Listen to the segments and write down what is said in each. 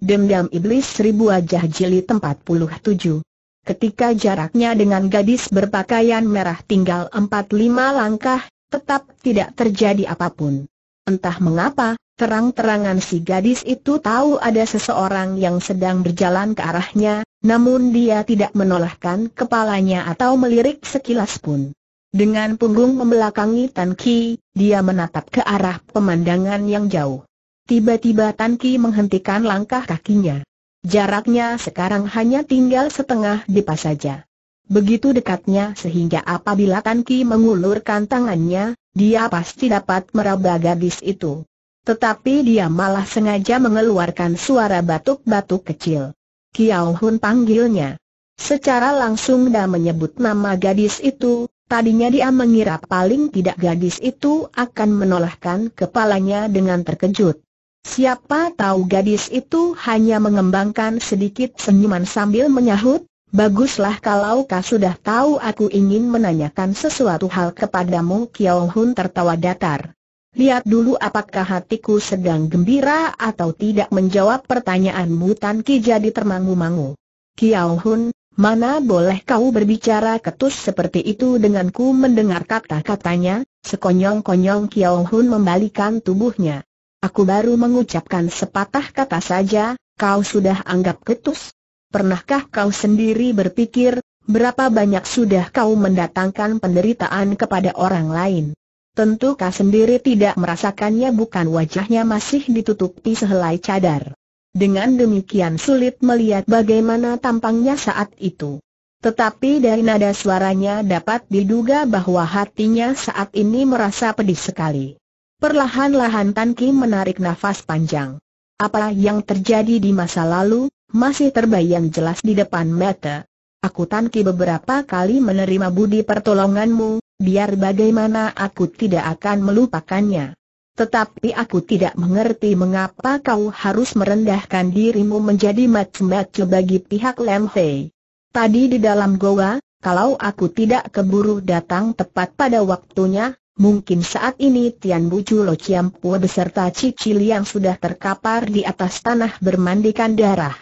Dendam Iblis Seribu Wajah Jilid 47 Ketika jaraknya dengan gadis berpakaian merah tinggal 4-5 langkah, tetap tidak terjadi apapun. Entah mengapa, terang-terangan si gadis itu tahu ada seseorang yang sedang berjalan ke arahnya, namun dia tidak menolakkan kepalanya atau melirik sekilas pun. Dengan punggung membelakangi Tan Ki, dia menatap ke arah pemandangan yang jauh. Tiba-tiba Tan Ki menghentikan langkah kakinya. Jaraknya sekarang hanya tinggal setengah depa saja. Begitu dekatnya sehingga apabila Tan Ki mengulurkan tangannya, dia pasti dapat meraba gadis itu. Tetapi dia malah sengaja mengeluarkan suara batuk-batuk kecil. Kiao Hun panggilnya. Secara langsung dia menyebut nama gadis itu, tadinya dia mengira paling tidak gadis itu akan menolakkan kepalanya dengan terkejut. Siapa tahu gadis itu hanya mengembangkan sedikit senyuman sambil menyahut, Baguslah kalau kau sudah tahu aku ingin menanyakan sesuatu hal kepadamu Kiao Hun tertawa datar. Lihat dulu apakah hatiku sedang gembira atau tidak menjawab pertanyaanmu Tan Ki jadi termangu-mangu. Kiao Hun, mana boleh kau berbicara ketus seperti itu denganku mendengar kata-katanya, sekonyong-konyong Kiao Hun membalikan tubuhnya. Aku baru mengucapkan sepatah kata saja, kau sudah anggap ketus. Pernahkah kau sendiri berpikir, berapa banyak sudah kau mendatangkan penderitaan kepada orang lain? Tentu kau sendiri tidak merasakannya bukan wajahnya masih ditutupi sehelai cadar. Dengan demikian sulit melihat bagaimana tampangnya saat itu. Tetapi dari nada suaranya dapat diduga bahwa hatinya saat ini merasa pedih sekali. Perlahan-lahan Tan Kim menarik nafas panjang. Apa yang terjadi di masa lalu, masih terbayang jelas di depan mata. Aku Tan Ki beberapa kali menerima budi pertolonganmu, biar bagaimana aku tidak akan melupakannya. Tetapi aku tidak mengerti mengapa kau harus merendahkan dirimu menjadi macam-macam bagi pihak Lam Fei. Tadi di dalam goa, kalau aku tidak keburu datang tepat pada waktunya, Mungkin saat ini Tian Bucu Lo Chiam Pua beserta Cici yang sudah terkapar di atas tanah bermandikan darah.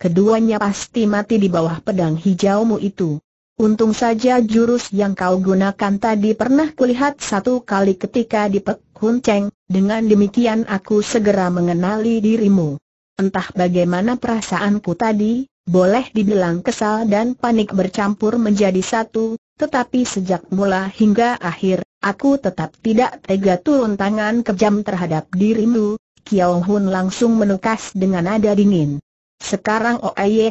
Keduanya pasti mati di bawah pedang hijaumu itu. Untung saja jurus yang kau gunakan tadi pernah kulihat satu kali ketika di Pek Hun Cheng, dengan demikian aku segera mengenali dirimu. Entah bagaimana perasaanku tadi, boleh dibilang kesal dan panik bercampur menjadi satu, tetapi sejak mula hingga akhir, Aku tetap tidak tega turun tangan kejam terhadap dirimu, Kiao Hun langsung menukas dengan nada dingin. Sekarang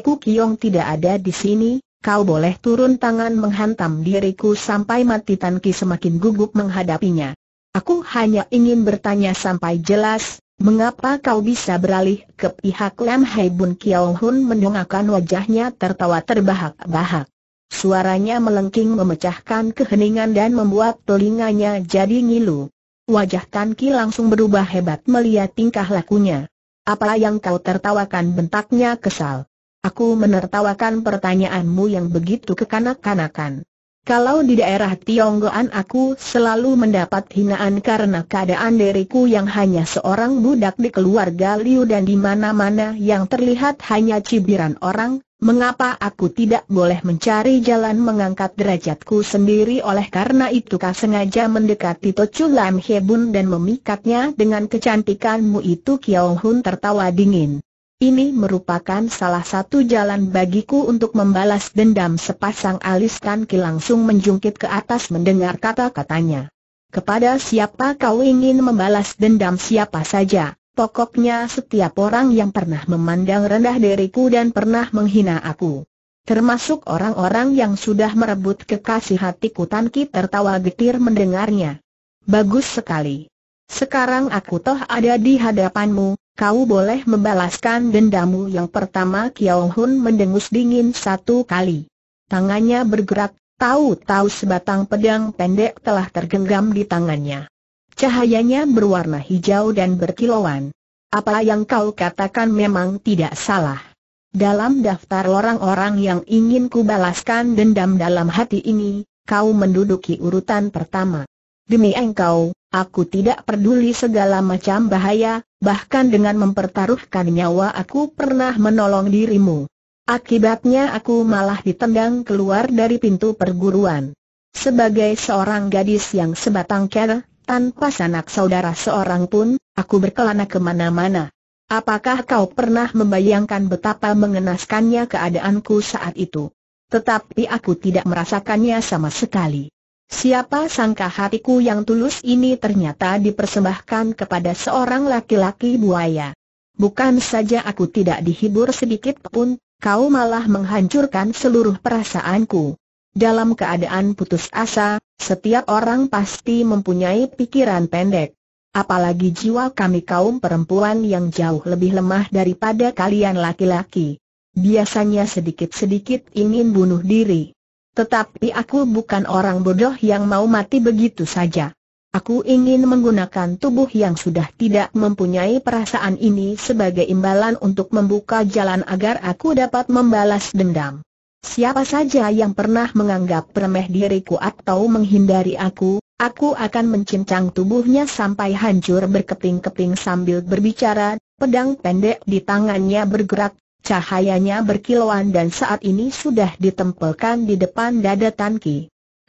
Ku Kiong tidak ada di sini, kau boleh turun tangan menghantam diriku sampai mati Tan Ki semakin gugup menghadapinya. Aku hanya ingin bertanya sampai jelas, mengapa kau bisa beralih ke pihak Lam Hai Bun Kiao Hun mendongakkan wajahnya tertawa terbahak-bahak. Suaranya melengking memecahkan keheningan dan membuat telinganya jadi ngilu. Wajah Tan Ki langsung berubah hebat melihat tingkah lakunya. Apa yang kau tertawakan bentaknya kesal. Aku menertawakan pertanyaanmu yang begitu kekanak-kanakan. Kalau di daerah Tionggoan aku selalu mendapat hinaan karena keadaan diriku yang hanya seorang budak di keluarga Liu dan di mana-mana yang terlihat hanya cibiran orang, Mengapa aku tidak boleh mencari jalan mengangkat derajatku sendiri oleh karena itu kau sengaja mendekati Tocu Lam Hebun dan memikatnya dengan kecantikanmu itu Kiao Hun tertawa dingin. Ini merupakan salah satu jalan bagiku untuk membalas dendam sepasang alis Tan Ki langsung menjungkit ke atas mendengar kata-katanya. Kepada siapa kau ingin membalas dendam siapa saja? Pokoknya setiap orang yang pernah memandang rendah diriku dan pernah menghina aku. Termasuk orang-orang yang sudah merebut kekasih hatiku Tan Ki tertawa getir mendengarnya. Bagus sekali. Sekarang aku toh ada di hadapanmu, kau boleh membalaskan dendamu yang pertama Kiao Hun mendengus dingin satu kali. Tangannya bergerak, tahu-tahu sebatang pedang pendek telah tergenggam di tangannya. Cahayanya berwarna hijau dan berkilauan. Apa yang kau katakan memang tidak salah. Dalam daftar orang-orang yang ingin kubalaskan dendam dalam hati ini, kau menduduki urutan pertama. Demi engkau, aku tidak peduli segala macam bahaya, bahkan dengan mempertaruhkan nyawa aku pernah menolong dirimu. Akibatnya aku malah ditendang keluar dari pintu perguruan. Sebagai seorang gadis yang sebatang kera, tanpa sanak saudara seorang pun, aku berkelana kemana-mana. Apakah kau pernah membayangkan betapa mengenaskannya keadaanku saat itu? Tetapi aku tidak merasakannya sama sekali. Siapa sangka hatiku yang tulus ini ternyata dipersembahkan kepada seorang laki-laki buaya. Bukan saja aku tidak dihibur sedikit pun, kau malah menghancurkan seluruh perasaanku. Dalam keadaan putus asa, setiap orang pasti mempunyai pikiran pendek. Apalagi jiwa kami kaum perempuan yang jauh lebih lemah daripada kalian laki-laki. Biasanya sedikit-sedikit ingin bunuh diri. Tetapi aku bukan orang bodoh yang mau mati begitu saja. Aku ingin menggunakan tubuh yang sudah tidak mempunyai perasaan ini sebagai imbalan untuk membuka jalan agar aku dapat membalas dendam. Siapa saja yang pernah menganggap remeh diriku atau menghindari aku, aku akan mencincang tubuhnya sampai hancur berkeping-keping sambil berbicara, pedang pendek di tangannya bergerak, cahayanya berkilauan dan saat ini sudah ditempelkan di depan dada Tan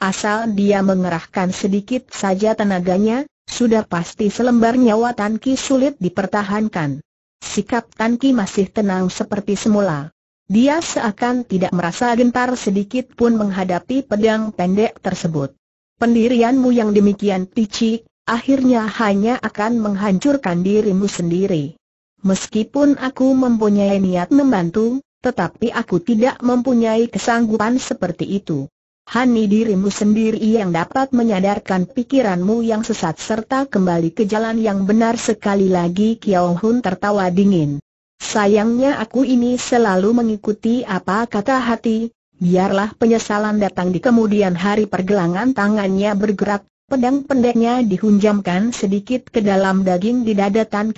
Asal dia mengerahkan sedikit saja tenaganya, sudah pasti selembar nyawa Tan sulit dipertahankan. Sikap Tan masih tenang seperti semula. Dia seakan tidak merasa gentar sedikit pun menghadapi pedang pendek tersebut. Pendirianmu yang demikian picik, akhirnya hanya akan menghancurkan dirimu sendiri. Meskipun aku mempunyai niat membantu, tetapi aku tidak mempunyai kesanggupan seperti itu. Hani dirimu sendiri yang dapat menyadarkan pikiranmu yang sesat serta kembali ke jalan yang benar sekali lagi Kiao Hun tertawa dingin. Sayangnya aku ini selalu mengikuti apa kata hati, biarlah penyesalan datang di kemudian hari pergelangan tangannya bergerak, pedang pendeknya dihunjamkan sedikit ke dalam daging di dada Tan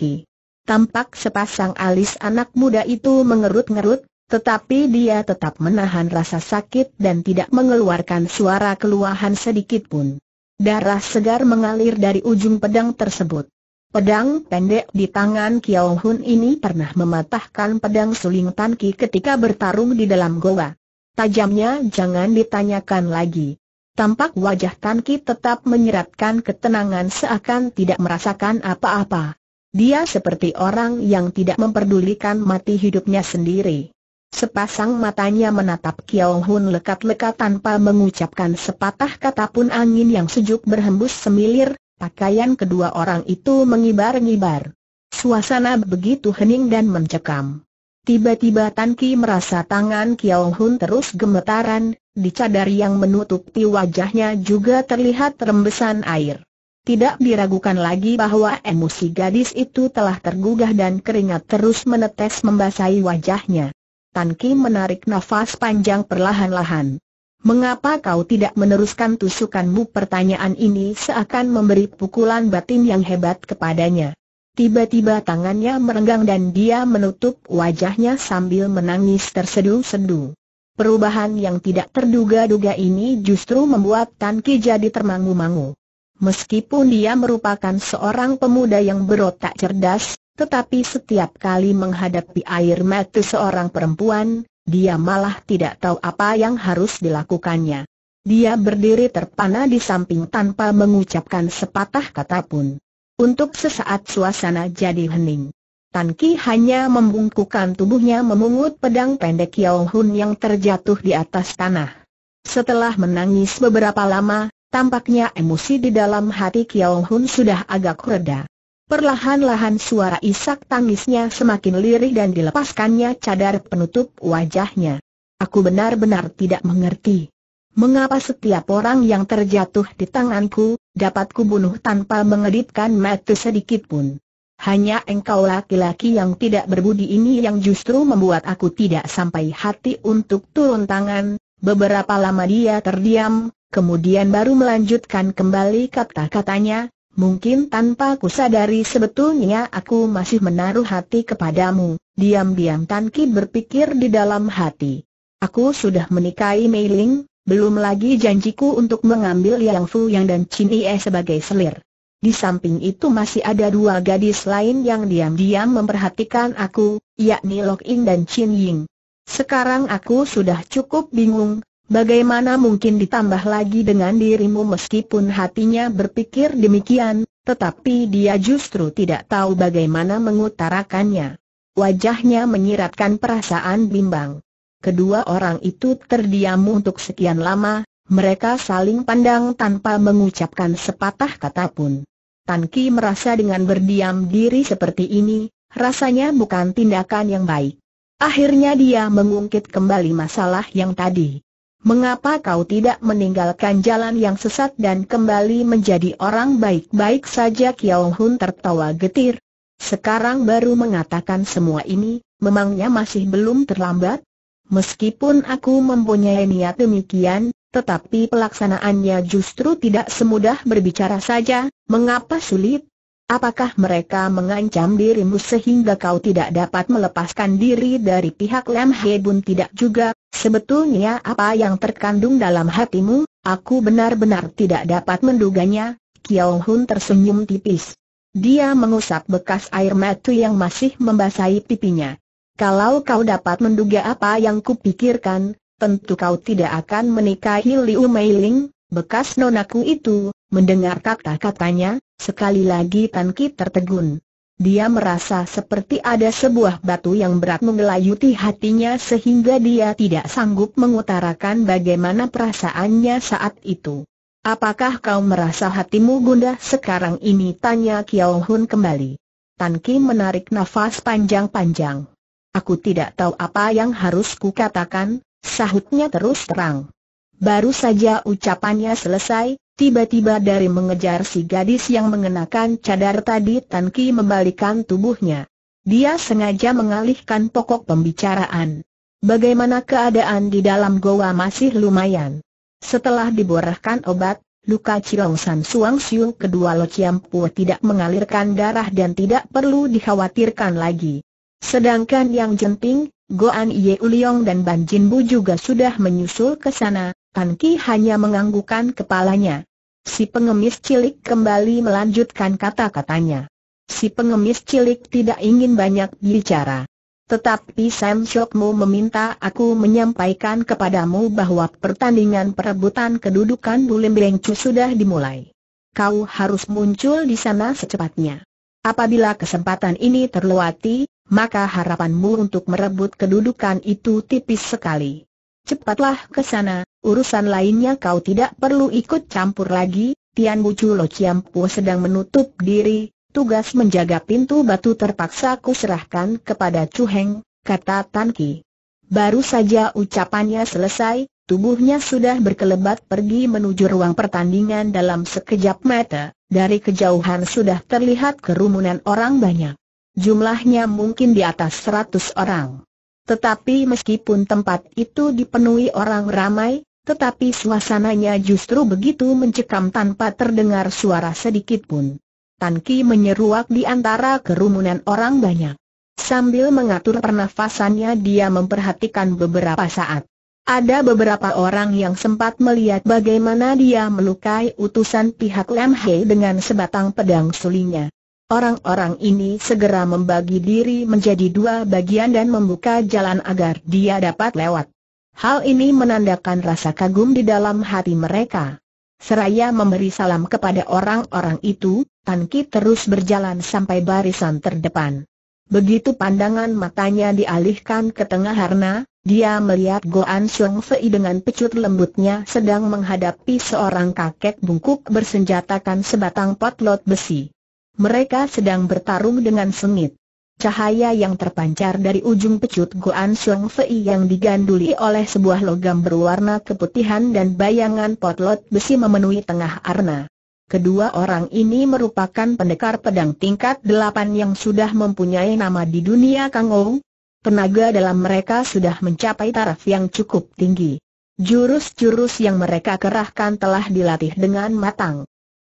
Tampak sepasang alis anak muda itu mengerut-ngerut, tetapi dia tetap menahan rasa sakit dan tidak mengeluarkan suara keluhan sedikit pun. Darah segar mengalir dari ujung pedang tersebut. Pedang pendek di tangan Kiao Hun ini pernah mematahkan pedang suling Tan Ki ketika bertarung di dalam goa. Tajamnya jangan ditanyakan lagi. Tampak wajah Tan Ki tetap menyeratkan ketenangan seakan tidak merasakan apa-apa. Dia seperti orang yang tidak memperdulikan mati hidupnya sendiri. Sepasang matanya menatap Kiao Hun lekat-lekat tanpa mengucapkan sepatah kata pun angin yang sejuk berhembus semilir, Pakaian kedua orang itu mengibar-ngibar. Suasana begitu hening dan mencekam. Tiba-tiba Tan Ki merasa tangan Kiao Hun terus gemetaran, di cadar yang menutupi wajahnya juga terlihat rembesan air. Tidak diragukan lagi bahwa emosi gadis itu telah tergugah dan keringat terus menetes membasahi wajahnya. Tan Ki menarik nafas panjang perlahan-lahan. Mengapa kau tidak meneruskan tusukanmu? Pertanyaan ini seakan memberi pukulan batin yang hebat kepadanya. Tiba-tiba tangannya merenggang dan dia menutup wajahnya sambil menangis tersedu-sedu. Perubahan yang tidak terduga-duga ini justru membuat Tan Ki jadi termangu-mangu. Meskipun dia merupakan seorang pemuda yang berotak cerdas, tetapi setiap kali menghadapi air mata seorang perempuan, dia malah tidak tahu apa yang harus dilakukannya. Dia berdiri terpana di samping tanpa mengucapkan sepatah kata pun. Untuk sesaat suasana jadi hening. Tan Ki hanya membungkukan tubuhnya memungut pedang pendek Yao Hun yang terjatuh di atas tanah. Setelah menangis beberapa lama, tampaknya emosi di dalam hati Kiao Hun sudah agak reda. Perlahan-lahan suara isak tangisnya semakin lirih dan dilepaskannya cadar penutup wajahnya. Aku benar-benar tidak mengerti. Mengapa setiap orang yang terjatuh di tanganku, dapat kubunuh tanpa mengedipkan mata sedikit pun. Hanya engkau laki-laki yang tidak berbudi ini yang justru membuat aku tidak sampai hati untuk turun tangan. Beberapa lama dia terdiam, kemudian baru melanjutkan kembali kata-katanya, Mungkin tanpa kusadari sebetulnya aku masih menaruh hati kepadamu. Diam-diam Tan Ki berpikir di dalam hati. Aku sudah menikahi Mei Ling, belum lagi janjiku untuk mengambil Yang Fu Yang dan Chin Ie sebagai selir. Di samping itu masih ada dua gadis lain yang diam-diam memperhatikan aku, yakni Lok Ing dan Chin Ying. Sekarang aku sudah cukup bingung, Bagaimana mungkin ditambah lagi dengan dirimu meskipun hatinya berpikir demikian, tetapi dia justru tidak tahu bagaimana mengutarakannya. Wajahnya menyiratkan perasaan bimbang. Kedua orang itu terdiam untuk sekian lama, mereka saling pandang tanpa mengucapkan sepatah kata pun. Tan Ki merasa dengan berdiam diri seperti ini, rasanya bukan tindakan yang baik. Akhirnya dia mengungkit kembali masalah yang tadi. Mengapa kau tidak meninggalkan jalan yang sesat dan kembali menjadi orang baik-baik saja Kiao Hun tertawa getir. Sekarang baru mengatakan semua ini, memangnya masih belum terlambat? Meskipun aku mempunyai niat demikian, tetapi pelaksanaannya justru tidak semudah berbicara saja, mengapa sulit? Apakah mereka mengancam dirimu sehingga kau tidak dapat melepaskan diri dari pihak Lam He Bun tidak juga? Sebetulnya apa yang terkandung dalam hatimu? Aku benar-benar tidak dapat menduganya. Kiao Hun tersenyum tipis. Dia mengusap bekas air mata yang masih membasahi pipinya. Kalau kau dapat menduga apa yang kupikirkan, tentu kau tidak akan menikahi Liu Meiling, bekas nonaku itu, Mendengar kata-katanya, sekali lagi Tan Ki tertegun. Dia merasa seperti ada sebuah batu yang berat menggelayuti hatinya sehingga dia tidak sanggup mengutarakan bagaimana perasaannya saat itu. Apakah kau merasa hatimu gundah sekarang ini? Tanya Kiao Hun kembali. Tan Ki menarik nafas panjang-panjang. Aku tidak tahu apa yang harus kukatakan, sahutnya terus terang. Baru saja ucapannya selesai, Tiba-tiba dari mengejar si gadis yang mengenakan cadar tadi Tan Ki membalikan tubuhnya. Dia sengaja mengalihkan pokok pembicaraan. Bagaimana keadaan di dalam goa masih lumayan. Setelah diborahkan obat, luka Cilong San Suang Siu kedua Lo Chiam Pu tidak mengalirkan darah dan tidak perlu dikhawatirkan lagi. Sedangkan yang jenting, Goan Ye Uliong dan Ban Jin Bu juga sudah menyusul ke sana, Tan hanya menganggukkan kepalanya. Si pengemis cilik kembali melanjutkan kata-katanya. Si pengemis cilik tidak ingin banyak bicara. Tetapi Sam Shokmu meminta aku menyampaikan kepadamu bahwa pertandingan perebutan kedudukan Bulim Bengcu sudah dimulai. Kau harus muncul di sana secepatnya. Apabila kesempatan ini terlewati, maka harapanmu untuk merebut kedudukan itu tipis sekali cepatlah ke sana, urusan lainnya kau tidak perlu ikut campur lagi, Tian Bucu Lo Ciampu sedang menutup diri, tugas menjaga pintu batu terpaksa ku serahkan kepada Chu Heng, kata Tan Ki. Baru saja ucapannya selesai, Tubuhnya sudah berkelebat pergi menuju ruang pertandingan dalam sekejap mata, dari kejauhan sudah terlihat kerumunan orang banyak. Jumlahnya mungkin di atas seratus orang. Tetapi meskipun tempat itu dipenuhi orang ramai, tetapi suasananya justru begitu mencekam tanpa terdengar suara sedikit pun. Tan Ki menyeruak di antara kerumunan orang banyak. Sambil mengatur pernafasannya dia memperhatikan beberapa saat. Ada beberapa orang yang sempat melihat bagaimana dia melukai utusan pihak Lam Hei dengan sebatang pedang sulinya. Orang-orang ini segera membagi diri menjadi dua bagian dan membuka jalan agar dia dapat lewat. Hal ini menandakan rasa kagum di dalam hati mereka. Seraya memberi salam kepada orang-orang itu, Tan terus berjalan sampai barisan terdepan. Begitu pandangan matanya dialihkan ke tengah harna, dia melihat Goan Xiong Fei dengan pecut lembutnya sedang menghadapi seorang kakek bungkuk bersenjatakan sebatang potlot besi. Mereka sedang bertarung dengan sengit. Cahaya yang terpancar dari ujung pecut Goan Song Fei yang diganduli oleh sebuah logam berwarna keputihan dan bayangan potlot besi memenuhi tengah arna. Kedua orang ini merupakan pendekar pedang tingkat delapan yang sudah mempunyai nama di dunia Kangou. Tenaga dalam mereka sudah mencapai taraf yang cukup tinggi. Jurus-jurus yang mereka kerahkan telah dilatih dengan matang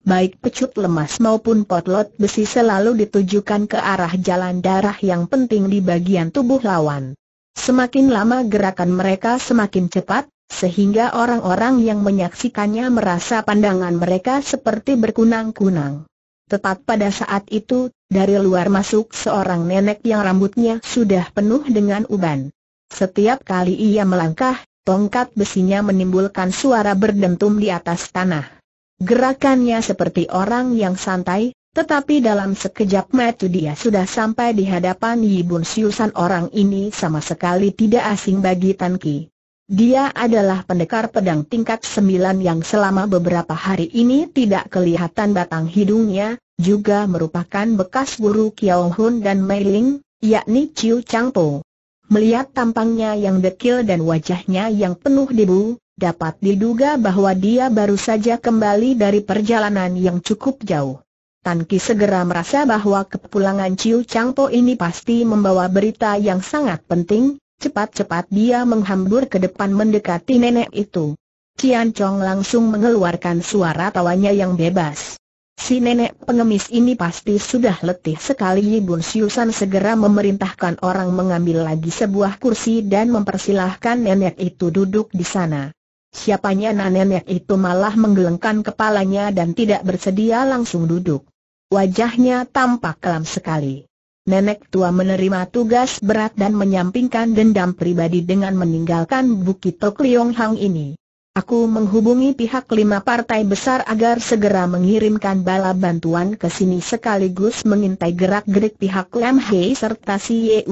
baik pecut lemas maupun potlot besi selalu ditujukan ke arah jalan darah yang penting di bagian tubuh lawan. Semakin lama gerakan mereka semakin cepat, sehingga orang-orang yang menyaksikannya merasa pandangan mereka seperti berkunang-kunang. Tepat pada saat itu, dari luar masuk seorang nenek yang rambutnya sudah penuh dengan uban. Setiap kali ia melangkah, tongkat besinya menimbulkan suara berdentum di atas tanah. Gerakannya seperti orang yang santai, tetapi dalam sekejap mata dia sudah sampai di hadapan Yibun Siusan orang ini sama sekali tidak asing bagi Tan Ki. Dia adalah pendekar pedang tingkat sembilan yang selama beberapa hari ini tidak kelihatan batang hidungnya, juga merupakan bekas guru Kiao Hun dan Mei Ling, yakni Chiu Chang Po. Melihat tampangnya yang dekil dan wajahnya yang penuh debu, dapat diduga bahwa dia baru saja kembali dari perjalanan yang cukup jauh. Tan Ki segera merasa bahwa kepulangan Ciu Changpo ini pasti membawa berita yang sangat penting, cepat-cepat dia menghambur ke depan mendekati nenek itu. Cian Chong langsung mengeluarkan suara tawanya yang bebas. Si nenek pengemis ini pasti sudah letih sekali Bun Siusan segera memerintahkan orang mengambil lagi sebuah kursi dan mempersilahkan nenek itu duduk di sana. Siapanya nenek itu malah menggelengkan kepalanya dan tidak bersedia langsung duduk. Wajahnya tampak kelam sekali. Nenek tua menerima tugas berat dan menyampingkan dendam pribadi dengan meninggalkan Bukit Tok Liong Hang ini. Aku menghubungi pihak lima partai besar agar segera mengirimkan bala bantuan ke sini sekaligus mengintai gerak-gerik pihak Lam Hei serta Si e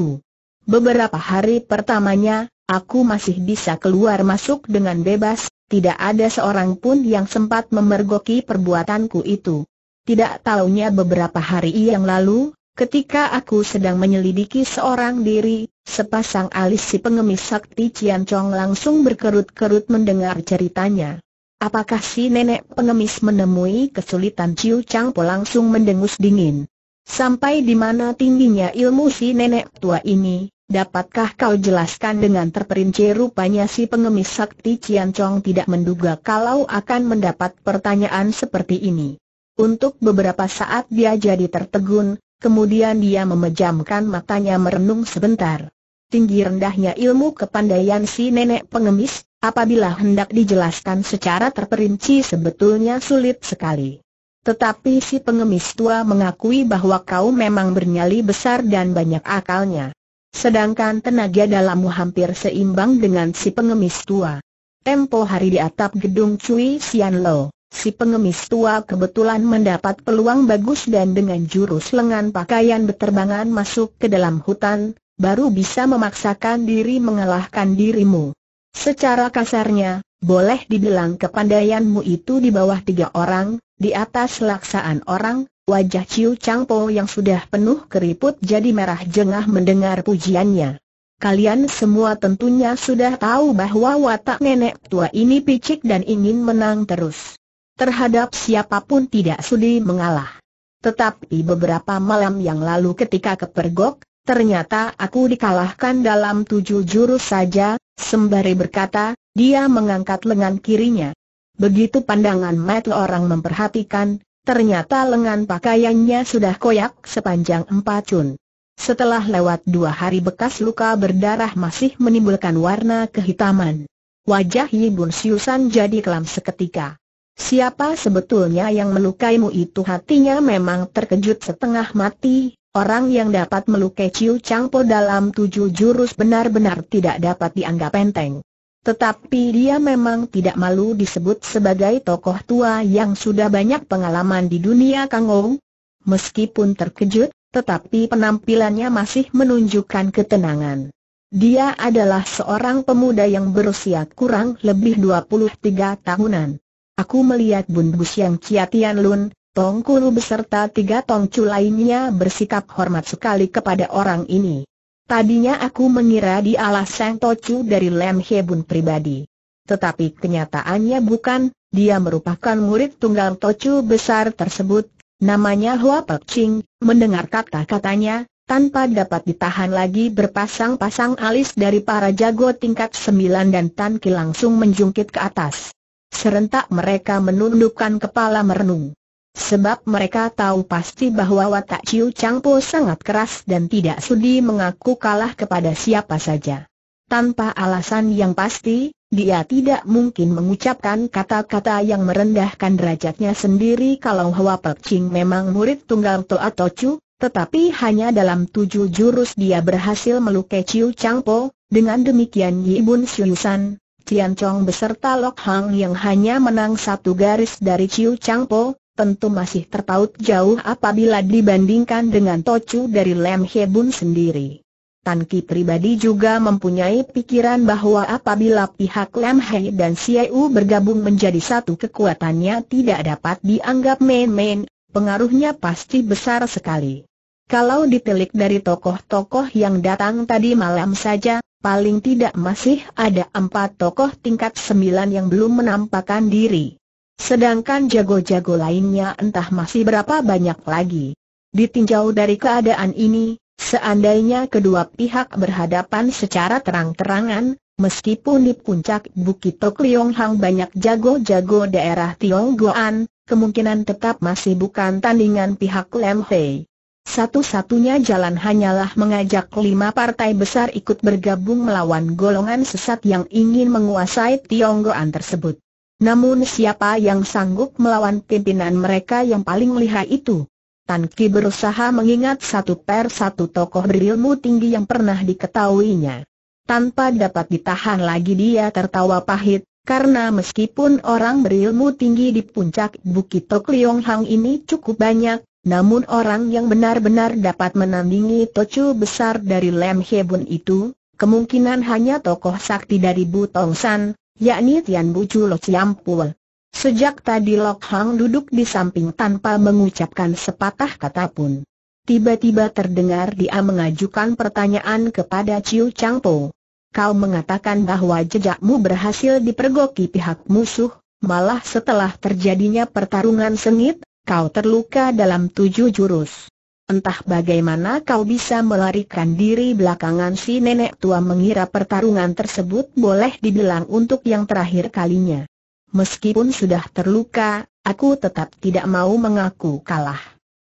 Beberapa hari pertamanya, Aku masih bisa keluar masuk dengan bebas, tidak ada seorang pun yang sempat memergoki perbuatanku itu. Tidak taunya beberapa hari yang lalu, ketika aku sedang menyelidiki seorang diri, sepasang alis si pengemis sakti Cian Chong langsung berkerut-kerut mendengar ceritanya. Apakah si nenek pengemis menemui kesulitan Ciu Chang Po langsung mendengus dingin? Sampai di mana tingginya ilmu si nenek tua ini, Dapatkah kau jelaskan dengan terperinci rupanya si pengemis sakti Cian Chong tidak menduga kalau akan mendapat pertanyaan seperti ini. Untuk beberapa saat dia jadi tertegun, kemudian dia memejamkan matanya merenung sebentar. Tinggi rendahnya ilmu kepandaian si nenek pengemis, apabila hendak dijelaskan secara terperinci sebetulnya sulit sekali. Tetapi si pengemis tua mengakui bahwa kau memang bernyali besar dan banyak akalnya. Sedangkan tenaga dalammu hampir seimbang dengan si pengemis tua. Tempo hari di atap gedung Cui Sian Lo, si pengemis tua kebetulan mendapat peluang bagus dan dengan jurus lengan pakaian beterbangan masuk ke dalam hutan, baru bisa memaksakan diri mengalahkan dirimu. Secara kasarnya, boleh dibilang kepandaianmu itu di bawah tiga orang, di atas laksaan orang, Wajah Ciu Changpo yang sudah penuh keriput jadi merah jengah mendengar pujiannya. Kalian semua tentunya sudah tahu bahwa watak nenek tua ini picik dan ingin menang terus. Terhadap siapapun tidak sudi mengalah. Tetapi beberapa malam yang lalu ketika kepergok, ternyata aku dikalahkan dalam tujuh jurus saja, sembari berkata, dia mengangkat lengan kirinya. Begitu pandangan mata orang memperhatikan, Ternyata lengan pakaiannya sudah koyak sepanjang empat cun. Setelah lewat dua hari bekas luka berdarah masih menimbulkan warna kehitaman. Wajah Yibun Siusan jadi kelam seketika. Siapa sebetulnya yang melukaimu itu hatinya memang terkejut setengah mati, orang yang dapat melukai Ciu Changpo dalam tujuh jurus benar-benar tidak dapat dianggap enteng. Tetapi dia memang tidak malu disebut sebagai tokoh tua yang sudah banyak pengalaman di dunia Kangou. Meskipun terkejut, tetapi penampilannya masih menunjukkan ketenangan. Dia adalah seorang pemuda yang berusia kurang lebih 23 tahunan. Aku melihat Bun Bus yang Chia Tian Lun, Tong beserta tiga Tongcu lainnya bersikap hormat sekali kepada orang ini. Tadinya aku mengira di alas Sang Tocu dari Lem bun pribadi. Tetapi kenyataannya bukan, dia merupakan murid tunggal Tocu besar tersebut, namanya Hua Pek Ching, mendengar kata-katanya, tanpa dapat ditahan lagi berpasang-pasang alis dari para jago tingkat sembilan dan Tan Ki langsung menjungkit ke atas. Serentak mereka menundukkan kepala merenung. Sebab mereka tahu pasti bahwa watak Ciu Changpo sangat keras dan tidak sudi mengaku kalah kepada siapa saja. Tanpa alasan yang pasti, dia tidak mungkin mengucapkan kata-kata yang merendahkan derajatnya sendiri kalau Hwa Pek Ching memang murid tunggal To atau Chu, tetapi hanya dalam tujuh jurus dia berhasil melukai Ciu Changpo, dengan demikian Yi Yibun Siusan, Tian Chong beserta Lok Hang yang hanya menang satu garis dari Ciu Changpo, tentu masih terpaut jauh apabila dibandingkan dengan Tocu dari Lem Bun sendiri. Tan Ki pribadi juga mempunyai pikiran bahwa apabila pihak Lem He dan Siu bergabung menjadi satu kekuatannya tidak dapat dianggap main-main, pengaruhnya pasti besar sekali. Kalau ditelik dari tokoh-tokoh yang datang tadi malam saja, paling tidak masih ada empat tokoh tingkat sembilan yang belum menampakkan diri. Sedangkan jago-jago lainnya entah masih berapa banyak lagi. Ditinjau dari keadaan ini, seandainya kedua pihak berhadapan secara terang-terangan, meskipun di puncak Bukit Tok Liong Hang banyak jago-jago daerah Tionggoan, kemungkinan tetap masih bukan tandingan pihak Lem Hei. Satu-satunya jalan hanyalah mengajak lima partai besar ikut bergabung melawan golongan sesat yang ingin menguasai Tionggoan tersebut. Namun siapa yang sanggup melawan pimpinan mereka yang paling lihai itu? Tan Ki berusaha mengingat satu per satu tokoh berilmu tinggi yang pernah diketahuinya. Tanpa dapat ditahan lagi dia tertawa pahit, karena meskipun orang berilmu tinggi di puncak Bukit Tok Liong Hang ini cukup banyak, namun orang yang benar-benar dapat menandingi tocu besar dari Lem Hebun itu, kemungkinan hanya tokoh sakti dari Butong San, yakni Tian Bucu Lo Chiam Pul. Sejak tadi Lok Hang duduk di samping tanpa mengucapkan sepatah kata pun. Tiba-tiba terdengar dia mengajukan pertanyaan kepada Chiu Chang Po. Kau mengatakan bahwa jejakmu berhasil dipergoki pihak musuh, malah setelah terjadinya pertarungan sengit, kau terluka dalam tujuh jurus. Entah bagaimana kau bisa melarikan diri belakangan si nenek tua mengira pertarungan tersebut boleh dibilang untuk yang terakhir kalinya. Meskipun sudah terluka, aku tetap tidak mau mengaku kalah.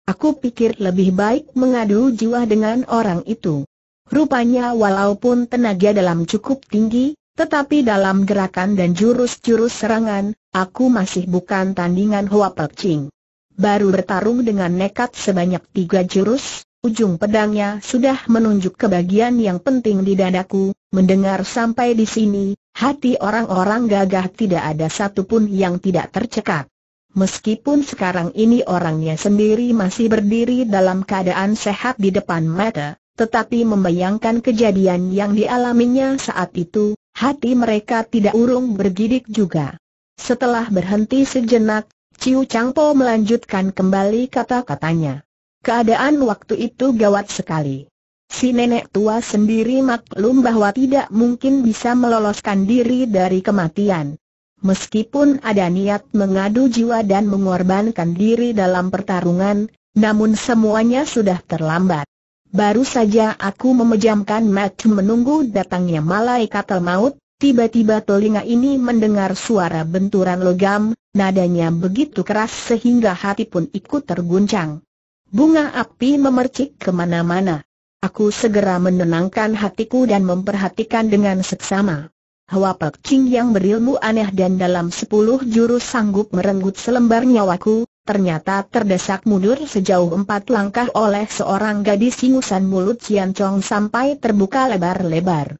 Aku pikir lebih baik mengadu jiwa dengan orang itu. Rupanya walaupun tenaga dalam cukup tinggi, tetapi dalam gerakan dan jurus-jurus serangan, aku masih bukan tandingan Hua Pek Ching baru bertarung dengan nekat sebanyak tiga jurus, ujung pedangnya sudah menunjuk ke bagian yang penting di dadaku, mendengar sampai di sini, hati orang-orang gagah tidak ada satupun yang tidak tercekat. Meskipun sekarang ini orangnya sendiri masih berdiri dalam keadaan sehat di depan mata, tetapi membayangkan kejadian yang dialaminya saat itu, hati mereka tidak urung bergidik juga. Setelah berhenti sejenak, Ciu Changpo melanjutkan kembali kata-katanya. Keadaan waktu itu gawat sekali. Si nenek tua sendiri maklum bahwa tidak mungkin bisa meloloskan diri dari kematian. Meskipun ada niat mengadu jiwa dan mengorbankan diri dalam pertarungan, namun semuanya sudah terlambat. Baru saja aku memejamkan mata menunggu datangnya malaikat maut, Tiba-tiba telinga ini mendengar suara benturan logam, nadanya begitu keras sehingga hati pun ikut terguncang. Bunga api memercik kemana-mana. Aku segera menenangkan hatiku dan memperhatikan dengan seksama. Hwa Pek Ching yang berilmu aneh dan dalam sepuluh jurus sanggup merenggut selembar nyawaku, ternyata terdesak mundur sejauh empat langkah oleh seorang gadis singusan mulut Cian Chong sampai terbuka lebar-lebar.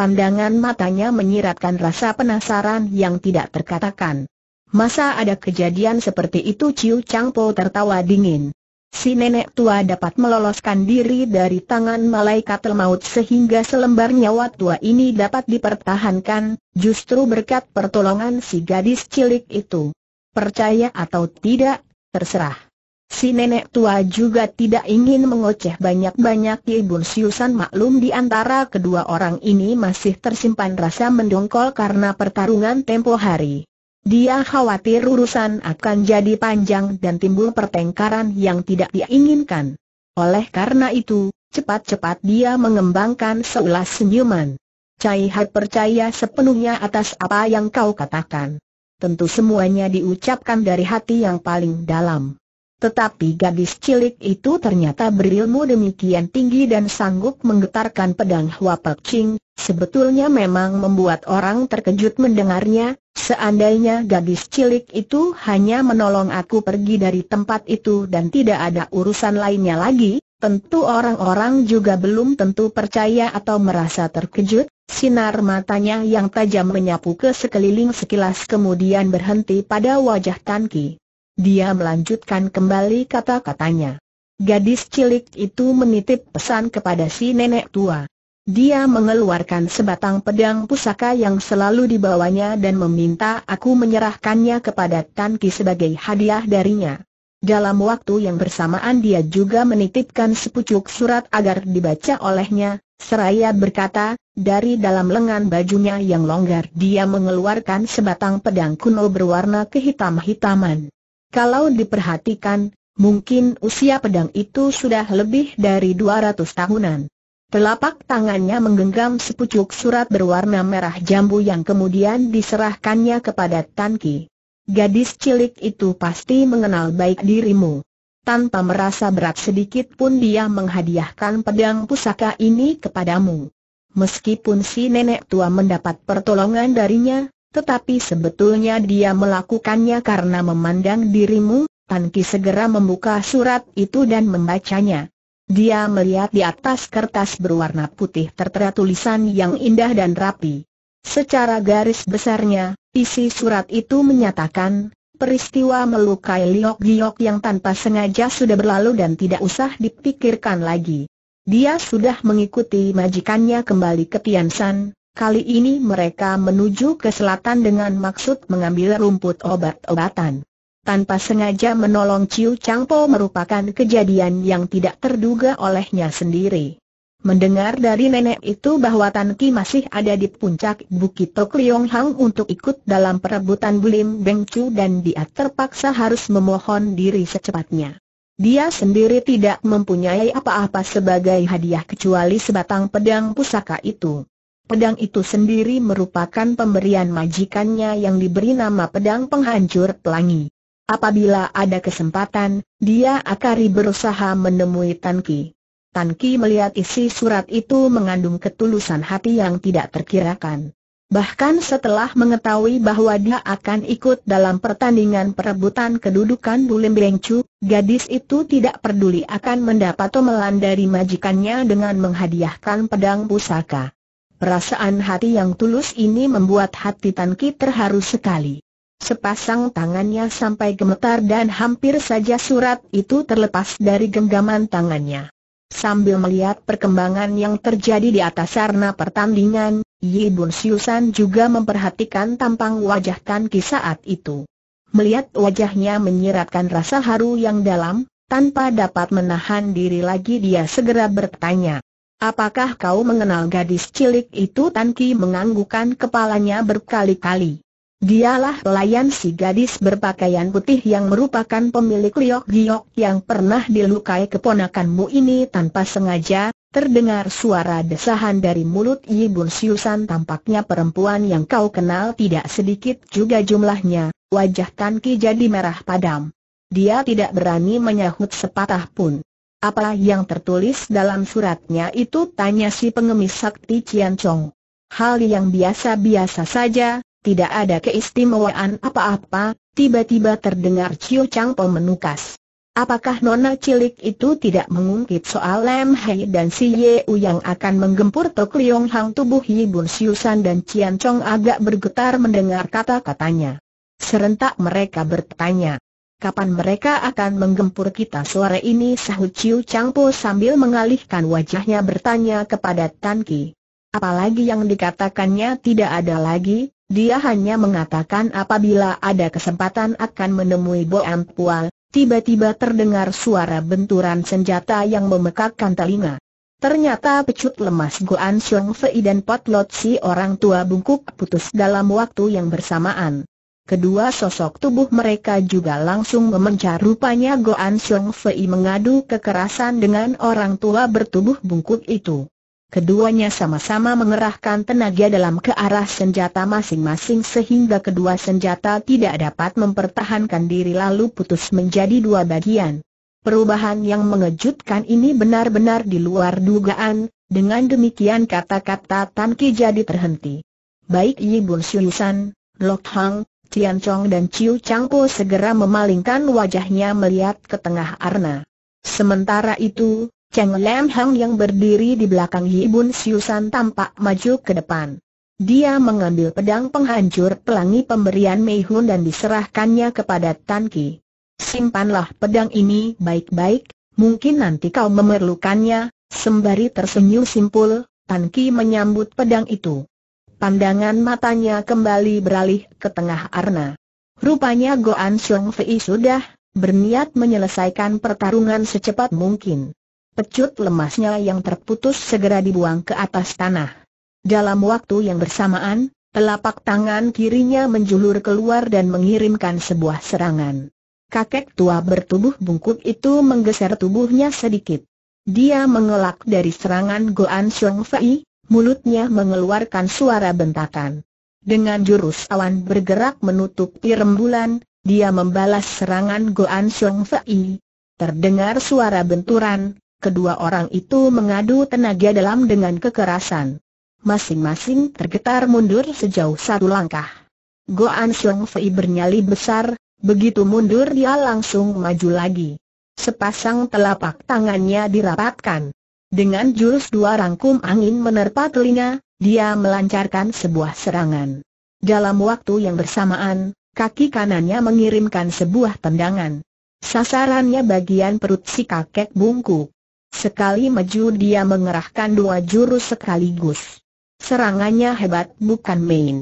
Pandangan matanya menyiratkan rasa penasaran yang tidak terkatakan. Masa ada kejadian seperti itu Ciu Changpo tertawa dingin. Si nenek tua dapat meloloskan diri dari tangan malaikat maut sehingga selembar nyawa tua ini dapat dipertahankan, justru berkat pertolongan si gadis cilik itu. Percaya atau tidak, terserah. Si nenek tua juga tidak ingin mengoceh banyak-banyak Ibu Siusan maklum di antara kedua orang ini masih tersimpan rasa mendongkol karena pertarungan tempo hari. Dia khawatir urusan akan jadi panjang dan timbul pertengkaran yang tidak diinginkan. Oleh karena itu, cepat-cepat dia mengembangkan seulas senyuman. Cai Hai percaya sepenuhnya atas apa yang kau katakan. Tentu semuanya diucapkan dari hati yang paling dalam. Tetapi gadis cilik itu ternyata berilmu demikian tinggi dan sanggup menggetarkan pedang Hua Pek Ching, sebetulnya memang membuat orang terkejut mendengarnya, seandainya gadis cilik itu hanya menolong aku pergi dari tempat itu dan tidak ada urusan lainnya lagi, tentu orang-orang juga belum tentu percaya atau merasa terkejut, sinar matanya yang tajam menyapu ke sekeliling sekilas kemudian berhenti pada wajah Tan Ki. Dia melanjutkan kembali kata-katanya. Gadis cilik itu menitip pesan kepada si nenek tua. Dia mengeluarkan sebatang pedang pusaka yang selalu dibawanya dan meminta aku menyerahkannya kepada Tan Ki sebagai hadiah darinya. Dalam waktu yang bersamaan dia juga menitipkan sepucuk surat agar dibaca olehnya, seraya berkata, dari dalam lengan bajunya yang longgar dia mengeluarkan sebatang pedang kuno berwarna kehitam-hitaman. Kalau diperhatikan, mungkin usia pedang itu sudah lebih dari 200 tahunan. Telapak tangannya menggenggam sepucuk surat berwarna merah jambu yang kemudian diserahkannya kepada Tan Ki. Gadis cilik itu pasti mengenal baik dirimu. Tanpa merasa berat sedikit pun dia menghadiahkan pedang pusaka ini kepadamu. Meskipun si nenek tua mendapat pertolongan darinya, tetapi sebetulnya dia melakukannya karena memandang dirimu, Tan Ki segera membuka surat itu dan membacanya. Dia melihat di atas kertas berwarna putih tertera tulisan yang indah dan rapi. Secara garis besarnya, isi surat itu menyatakan, peristiwa melukai Liok Giok yang tanpa sengaja sudah berlalu dan tidak usah dipikirkan lagi. Dia sudah mengikuti majikannya kembali ke Tiansan, Kali ini mereka menuju ke selatan dengan maksud mengambil rumput obat-obatan. Tanpa sengaja menolong Ciu Changpo merupakan kejadian yang tidak terduga olehnya sendiri. Mendengar dari nenek itu bahwa Tan Ki masih ada di puncak Bukit Tok Liong Hang untuk ikut dalam perebutan Bulim Beng Chu dan dia terpaksa harus memohon diri secepatnya. Dia sendiri tidak mempunyai apa-apa sebagai hadiah kecuali sebatang pedang pusaka itu. Pedang itu sendiri merupakan pemberian majikannya yang diberi nama pedang penghancur pelangi. Apabila ada kesempatan, dia akari berusaha menemui Tan Ki. melihat isi surat itu mengandung ketulusan hati yang tidak terkirakan. Bahkan setelah mengetahui bahwa dia akan ikut dalam pertandingan perebutan kedudukan Bulim Bengcu, gadis itu tidak peduli akan mendapat omelan dari majikannya dengan menghadiahkan pedang pusaka. Perasaan hati yang tulus ini membuat hati Tan Ki terharu sekali. Sepasang tangannya sampai gemetar dan hampir saja surat itu terlepas dari genggaman tangannya. Sambil melihat perkembangan yang terjadi di atas sarna pertandingan, Yi Bun Siusan juga memperhatikan tampang wajah Tan Ki saat itu. Melihat wajahnya menyiratkan rasa haru yang dalam, tanpa dapat menahan diri lagi dia segera bertanya, Apakah kau mengenal gadis cilik itu Tan Ki menganggukan kepalanya berkali-kali. Dialah pelayan si gadis berpakaian putih yang merupakan pemilik Liok Giok yang pernah dilukai keponakanmu ini tanpa sengaja, terdengar suara desahan dari mulut Yibun Siusan tampaknya perempuan yang kau kenal tidak sedikit juga jumlahnya, wajah Tan Ki jadi merah padam. Dia tidak berani menyahut sepatah pun. Apa yang tertulis dalam suratnya itu tanya si pengemis sakti Cian Chong. Hal yang biasa-biasa saja, tidak ada keistimewaan apa-apa, tiba-tiba terdengar Cio Chang menukas. Apakah nona cilik itu tidak mengungkit soal Lam Hai dan si Ye U yang akan menggempur Tok Liong Hang tubuh Yibun Siusan dan Cian Chong agak bergetar mendengar kata-katanya. Serentak mereka bertanya, kapan mereka akan menggempur kita sore ini sahut Ciu Changpo sambil mengalihkan wajahnya bertanya kepada Tan Ki. Apalagi yang dikatakannya tidak ada lagi, dia hanya mengatakan apabila ada kesempatan akan menemui Bo Ampual, tiba-tiba terdengar suara benturan senjata yang memekakkan telinga. Ternyata pecut lemas Guan Xiong Fei dan Pot Lot si orang tua bungkuk putus dalam waktu yang bersamaan. Kedua sosok tubuh mereka juga langsung memencar rupanya Goan Siong Fei mengadu kekerasan dengan orang tua bertubuh bungkuk itu. Keduanya sama-sama mengerahkan tenaga dalam ke arah senjata masing-masing sehingga kedua senjata tidak dapat mempertahankan diri lalu putus menjadi dua bagian. Perubahan yang mengejutkan ini benar-benar di luar dugaan, dengan demikian kata-kata Tan Ki jadi terhenti. Baik Yi Bun Siusan, Lok Hang, Tian Chong dan Chiu Chang Po segera memalingkan wajahnya melihat ke tengah arna. Sementara itu, Cheng Lam Hang yang berdiri di belakang Hibun Siusan tampak maju ke depan. Dia mengambil pedang penghancur pelangi pemberian Mei Hun dan diserahkannya kepada Tan Ki. Simpanlah pedang ini baik-baik, mungkin nanti kau memerlukannya, sembari tersenyum simpul, Tan Ki menyambut pedang itu. Pandangan matanya kembali beralih ke tengah arena. Rupanya Goan Xiong Fei sudah berniat menyelesaikan pertarungan secepat mungkin. Pecut lemasnya yang terputus segera dibuang ke atas tanah. Dalam waktu yang bersamaan, telapak tangan kirinya menjulur keluar dan mengirimkan sebuah serangan. Kakek tua bertubuh bungkuk itu menggeser tubuhnya sedikit. Dia mengelak dari serangan Goan Xiong Fei, mulutnya mengeluarkan suara bentakan. Dengan jurus awan bergerak menutup rembulan, dia membalas serangan Goan Xiong Fei. Terdengar suara benturan, kedua orang itu mengadu tenaga dalam dengan kekerasan. Masing-masing tergetar mundur sejauh satu langkah. Goan Xiong Fei bernyali besar, begitu mundur dia langsung maju lagi. Sepasang telapak tangannya dirapatkan. Dengan jurus dua rangkum angin menerpa telinga, dia melancarkan sebuah serangan. Dalam waktu yang bersamaan, kaki kanannya mengirimkan sebuah tendangan. Sasarannya bagian perut si kakek bungku. Sekali maju dia mengerahkan dua jurus sekaligus. Serangannya hebat bukan main.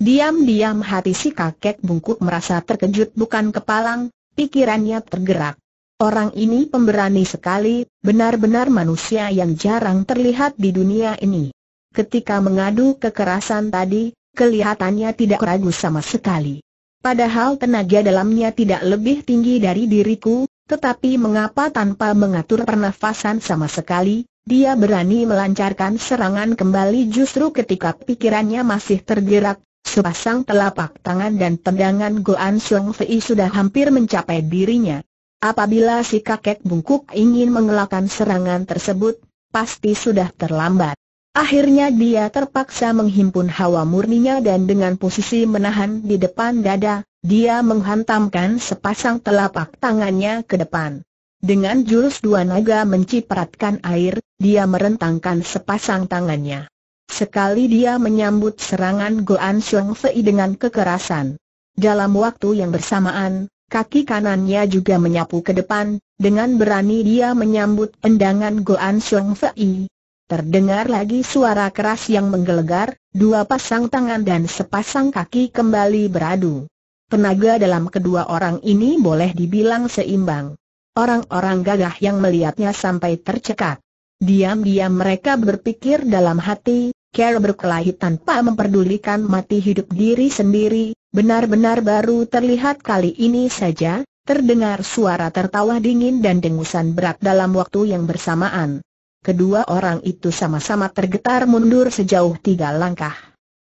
Diam-diam hati si kakek bungkuk merasa terkejut bukan kepalang, pikirannya tergerak. Orang ini pemberani sekali, benar-benar manusia yang jarang terlihat di dunia ini. Ketika mengadu kekerasan tadi, kelihatannya tidak ragu sama sekali. Padahal tenaga dalamnya tidak lebih tinggi dari diriku, tetapi mengapa tanpa mengatur pernafasan sama sekali, dia berani melancarkan serangan kembali justru ketika pikirannya masih tergerak, sepasang telapak tangan dan tendangan Goan Sung Fei sudah hampir mencapai dirinya. Apabila si kakek bungkuk ingin mengelakkan serangan tersebut, pasti sudah terlambat. Akhirnya dia terpaksa menghimpun hawa murninya dan dengan posisi menahan di depan dada, dia menghantamkan sepasang telapak tangannya ke depan. Dengan jurus dua naga mencipratkan air, dia merentangkan sepasang tangannya. Sekali dia menyambut serangan Goan Xiong Fei dengan kekerasan. Dalam waktu yang bersamaan, kaki kanannya juga menyapu ke depan, dengan berani dia menyambut tendangan Goan Xiong Fei. Terdengar lagi suara keras yang menggelegar, dua pasang tangan dan sepasang kaki kembali beradu. Tenaga dalam kedua orang ini boleh dibilang seimbang. Orang-orang gagah yang melihatnya sampai tercekat. Diam-diam mereka berpikir dalam hati, Care berkelahi tanpa memperdulikan mati hidup diri sendiri, Benar-benar baru terlihat kali ini saja, terdengar suara tertawa dingin dan dengusan berat dalam waktu yang bersamaan. Kedua orang itu sama-sama tergetar mundur sejauh tiga langkah.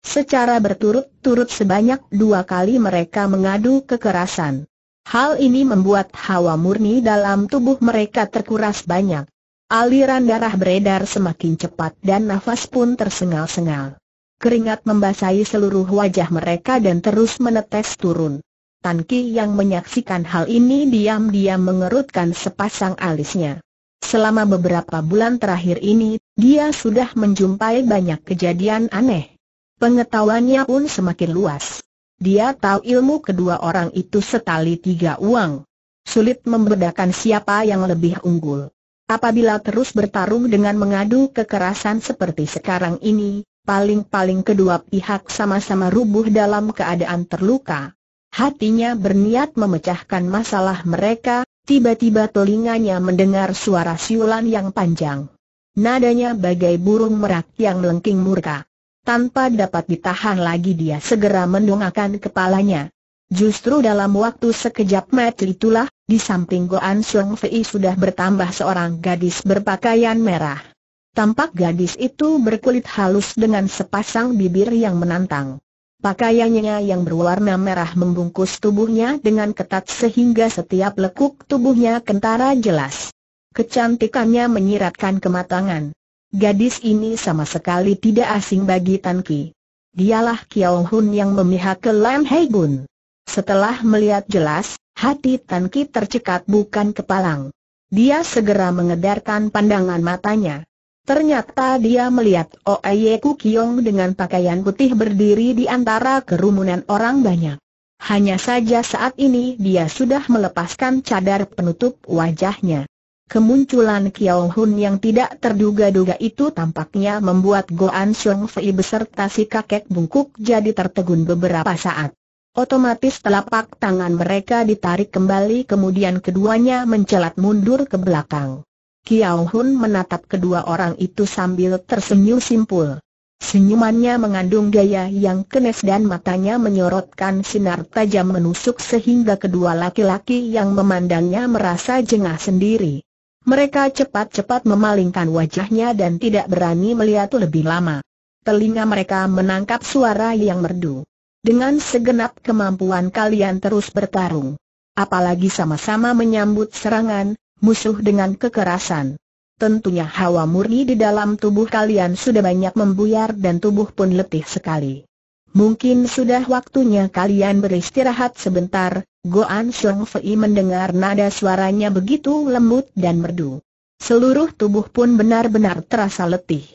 Secara berturut-turut sebanyak dua kali mereka mengadu kekerasan. Hal ini membuat hawa murni dalam tubuh mereka terkuras banyak. Aliran darah beredar semakin cepat dan nafas pun tersengal-sengal keringat membasahi seluruh wajah mereka dan terus menetes turun. Tan Ki yang menyaksikan hal ini diam-diam mengerutkan sepasang alisnya. Selama beberapa bulan terakhir ini, dia sudah menjumpai banyak kejadian aneh. Pengetahuannya pun semakin luas. Dia tahu ilmu kedua orang itu setali tiga uang. Sulit membedakan siapa yang lebih unggul. Apabila terus bertarung dengan mengadu kekerasan seperti sekarang ini, paling-paling kedua pihak sama-sama rubuh dalam keadaan terluka. Hatinya berniat memecahkan masalah mereka, tiba-tiba telinganya mendengar suara siulan yang panjang. Nadanya bagai burung merak yang melengking murka. Tanpa dapat ditahan lagi dia segera mendongakkan kepalanya. Justru dalam waktu sekejap mati itulah, di samping Goan Song Fei sudah bertambah seorang gadis berpakaian merah. Tampak gadis itu berkulit halus dengan sepasang bibir yang menantang. Pakaiannya yang berwarna merah membungkus tubuhnya dengan ketat sehingga setiap lekuk tubuhnya kentara jelas. Kecantikannya menyiratkan kematangan. Gadis ini sama sekali tidak asing bagi Tan Ki. Dialah Kiao Hun yang memihak ke Lam Hei Bun. Setelah melihat jelas, hati Tan Ki tercekat bukan kepalang. Dia segera mengedarkan pandangan matanya. Ternyata dia melihat Oye Kukyong dengan pakaian putih berdiri di antara kerumunan orang banyak. Hanya saja saat ini dia sudah melepaskan cadar penutup wajahnya. Kemunculan Kiao Hun yang tidak terduga-duga itu tampaknya membuat Goan Xiong Fei beserta si kakek bungkuk jadi tertegun beberapa saat. Otomatis telapak tangan mereka ditarik kembali kemudian keduanya mencelat mundur ke belakang. Kiao Hun menatap kedua orang itu sambil tersenyum simpul. Senyumannya mengandung gaya yang kenes dan matanya menyorotkan sinar tajam menusuk sehingga kedua laki-laki yang memandangnya merasa jengah sendiri. Mereka cepat-cepat memalingkan wajahnya dan tidak berani melihat lebih lama. Telinga mereka menangkap suara yang merdu. Dengan segenap kemampuan kalian terus bertarung. Apalagi sama-sama menyambut serangan, musuh dengan kekerasan. Tentunya hawa murni di dalam tubuh kalian sudah banyak membuyar dan tubuh pun letih sekali. Mungkin sudah waktunya kalian beristirahat sebentar, Goan Xiong Fei mendengar nada suaranya begitu lembut dan merdu. Seluruh tubuh pun benar-benar terasa letih.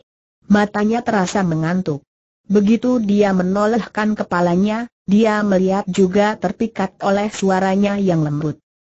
Matanya terasa mengantuk. Begitu dia menolehkan kepalanya, dia melihat juga terpikat oleh suaranya yang lembut.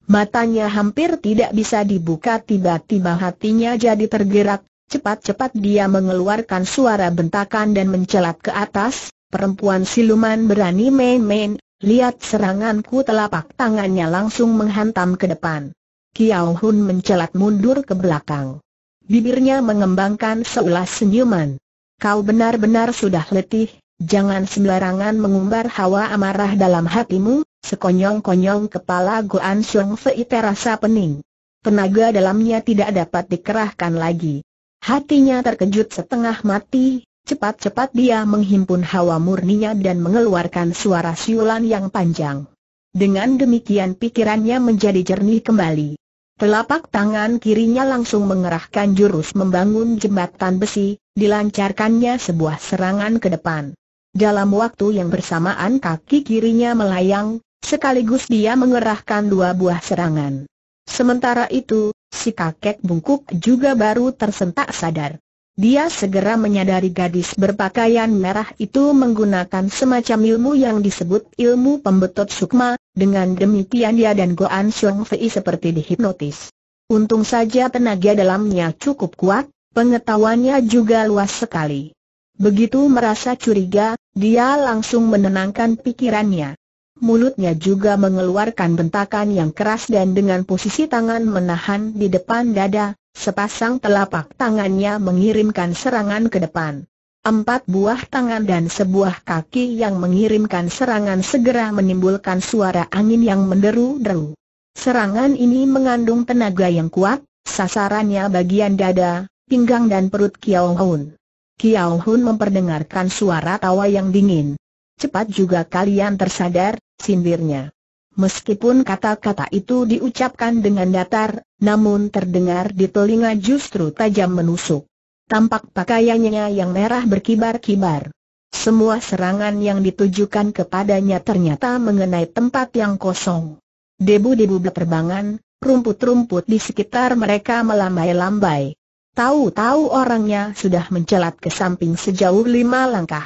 Matanya hampir tidak bisa dibuka tiba-tiba hatinya jadi tergerak, cepat-cepat dia mengeluarkan suara bentakan dan mencelat ke atas, perempuan siluman berani main-main, lihat seranganku telapak tangannya langsung menghantam ke depan. Kiao Hun mencelat mundur ke belakang. Bibirnya mengembangkan seulas senyuman. Kau benar-benar sudah letih, Jangan sembarangan mengumbar hawa amarah dalam hatimu, sekonyong-konyong kepala Goan Xiong Fei terasa pening. Tenaga dalamnya tidak dapat dikerahkan lagi. Hatinya terkejut setengah mati, cepat-cepat dia menghimpun hawa murninya dan mengeluarkan suara siulan yang panjang. Dengan demikian pikirannya menjadi jernih kembali. Telapak tangan kirinya langsung mengerahkan jurus membangun jembatan besi, dilancarkannya sebuah serangan ke depan. Dalam waktu yang bersamaan kaki kirinya melayang, sekaligus dia mengerahkan dua buah serangan. Sementara itu, si kakek bungkuk juga baru tersentak sadar. Dia segera menyadari gadis berpakaian merah itu menggunakan semacam ilmu yang disebut ilmu pembetot sukma, dengan demikian dia dan Goan Xiong Fei seperti dihipnotis. Untung saja tenaga dalamnya cukup kuat, pengetahuannya juga luas sekali. Begitu merasa curiga, dia langsung menenangkan pikirannya. Mulutnya juga mengeluarkan bentakan yang keras dan dengan posisi tangan menahan di depan dada, sepasang telapak tangannya mengirimkan serangan ke depan. Empat buah tangan dan sebuah kaki yang mengirimkan serangan segera menimbulkan suara angin yang menderu-deru. Serangan ini mengandung tenaga yang kuat, sasarannya bagian dada, pinggang dan perut Kiao Hoon. Kiao Hun memperdengarkan suara tawa yang dingin. Cepat juga kalian tersadar, sindirnya. Meskipun kata-kata itu diucapkan dengan datar, namun terdengar di telinga justru tajam menusuk. Tampak pakaiannya yang merah berkibar-kibar. Semua serangan yang ditujukan kepadanya ternyata mengenai tempat yang kosong. Debu-debu berterbangan, rumput-rumput di sekitar mereka melambai-lambai. Tahu-tahu orangnya sudah mencelat ke samping sejauh lima langkah.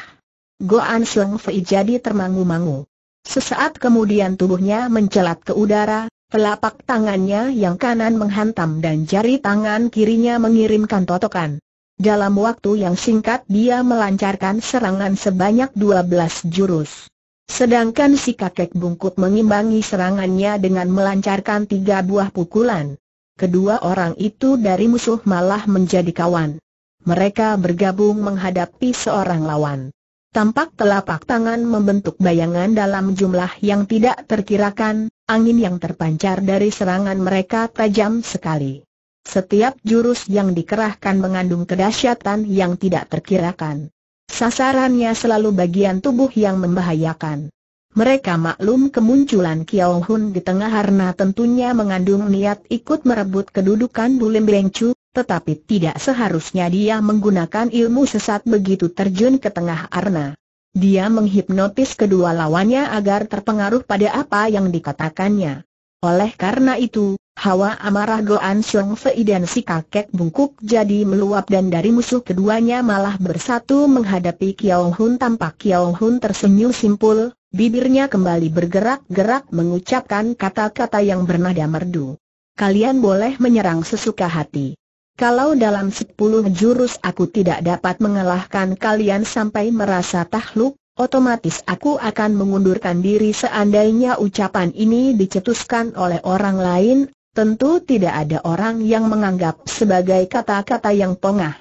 Goan Seng Fei jadi termangu-mangu. Sesaat kemudian tubuhnya mencelat ke udara, pelapak tangannya yang kanan menghantam dan jari tangan kirinya mengirimkan totokan. Dalam waktu yang singkat dia melancarkan serangan sebanyak 12 jurus. Sedangkan si kakek bungkut mengimbangi serangannya dengan melancarkan tiga buah pukulan kedua orang itu dari musuh malah menjadi kawan. Mereka bergabung menghadapi seorang lawan. Tampak telapak tangan membentuk bayangan dalam jumlah yang tidak terkirakan, angin yang terpancar dari serangan mereka tajam sekali. Setiap jurus yang dikerahkan mengandung kedahsyatan yang tidak terkirakan. Sasarannya selalu bagian tubuh yang membahayakan. Mereka maklum kemunculan Kiao Hun di tengah karena tentunya mengandung niat ikut merebut kedudukan Bulim Beng Chu, tetapi tidak seharusnya dia menggunakan ilmu sesat begitu terjun ke tengah arna. Dia menghipnotis kedua lawannya agar terpengaruh pada apa yang dikatakannya. Oleh karena itu, hawa amarah Goan Xiong Fei dan si kakek bungkuk jadi meluap dan dari musuh keduanya malah bersatu menghadapi Kiao Hun tampak Kiao Hun tersenyum simpul, Bibirnya kembali bergerak-gerak mengucapkan kata-kata yang bernada merdu. Kalian boleh menyerang sesuka hati. Kalau dalam sepuluh jurus aku tidak dapat mengalahkan kalian sampai merasa tahluk, otomatis aku akan mengundurkan diri seandainya ucapan ini dicetuskan oleh orang lain, tentu tidak ada orang yang menganggap sebagai kata-kata yang pongah.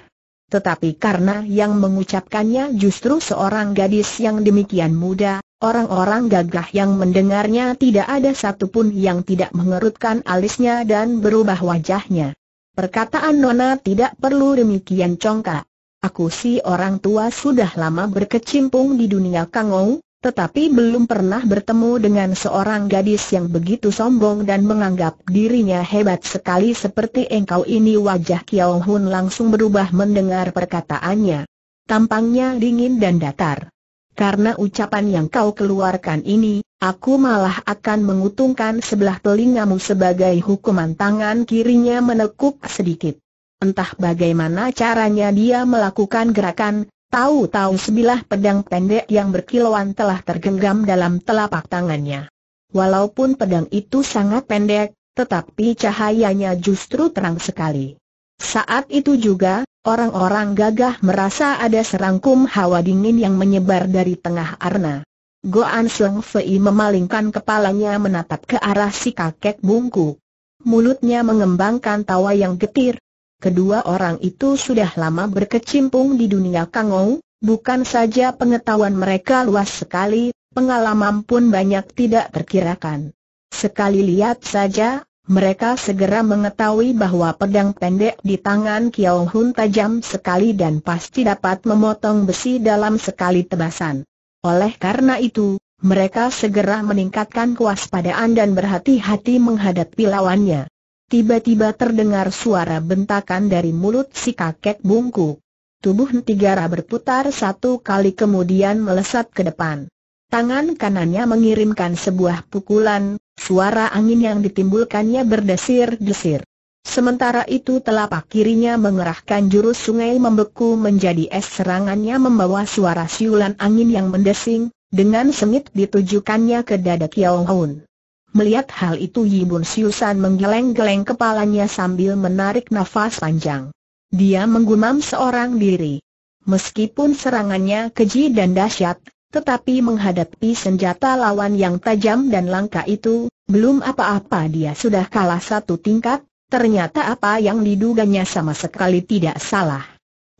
Tetapi karena yang mengucapkannya justru seorang gadis yang demikian muda, orang-orang gagah yang mendengarnya tidak ada satupun yang tidak mengerutkan alisnya dan berubah wajahnya. Perkataan Nona tidak perlu demikian congkak. Aku si orang tua sudah lama berkecimpung di dunia kangou, tetapi belum pernah bertemu dengan seorang gadis yang begitu sombong dan menganggap dirinya hebat sekali seperti engkau ini wajah Kiao Hun langsung berubah mendengar perkataannya. Tampangnya dingin dan datar. Karena ucapan yang kau keluarkan ini, aku malah akan mengutungkan sebelah telingamu sebagai hukuman tangan kirinya menekuk sedikit. Entah bagaimana caranya dia melakukan gerakan, Tahu-tahu sebilah pedang pendek yang berkilauan telah tergenggam dalam telapak tangannya. Walaupun pedang itu sangat pendek, tetapi cahayanya justru terang sekali. Saat itu juga, orang-orang gagah merasa ada serangkum hawa dingin yang menyebar dari tengah arna. Goan Seng Fei memalingkan kepalanya menatap ke arah si kakek bungku. Mulutnya mengembangkan tawa yang getir, Kedua orang itu sudah lama berkecimpung di dunia Kangou, bukan saja pengetahuan mereka luas sekali, pengalaman pun banyak tidak terkirakan. Sekali lihat saja, mereka segera mengetahui bahwa pedang pendek di tangan Kiao Hun tajam sekali dan pasti dapat memotong besi dalam sekali tebasan. Oleh karena itu, mereka segera meningkatkan kewaspadaan dan berhati-hati menghadapi lawannya tiba-tiba terdengar suara bentakan dari mulut si kakek bungku. Tubuh Ntigara berputar satu kali kemudian melesat ke depan. Tangan kanannya mengirimkan sebuah pukulan, suara angin yang ditimbulkannya berdesir-desir. Sementara itu telapak kirinya mengerahkan jurus sungai membeku menjadi es serangannya membawa suara siulan angin yang mendesing, dengan sengit ditujukannya ke dada Kiao Hoon. Melihat hal itu Yibun Siusan menggeleng-geleng kepalanya sambil menarik nafas panjang. Dia menggumam seorang diri. Meskipun serangannya keji dan dahsyat, tetapi menghadapi senjata lawan yang tajam dan langka itu, belum apa-apa dia sudah kalah satu tingkat, ternyata apa yang diduganya sama sekali tidak salah.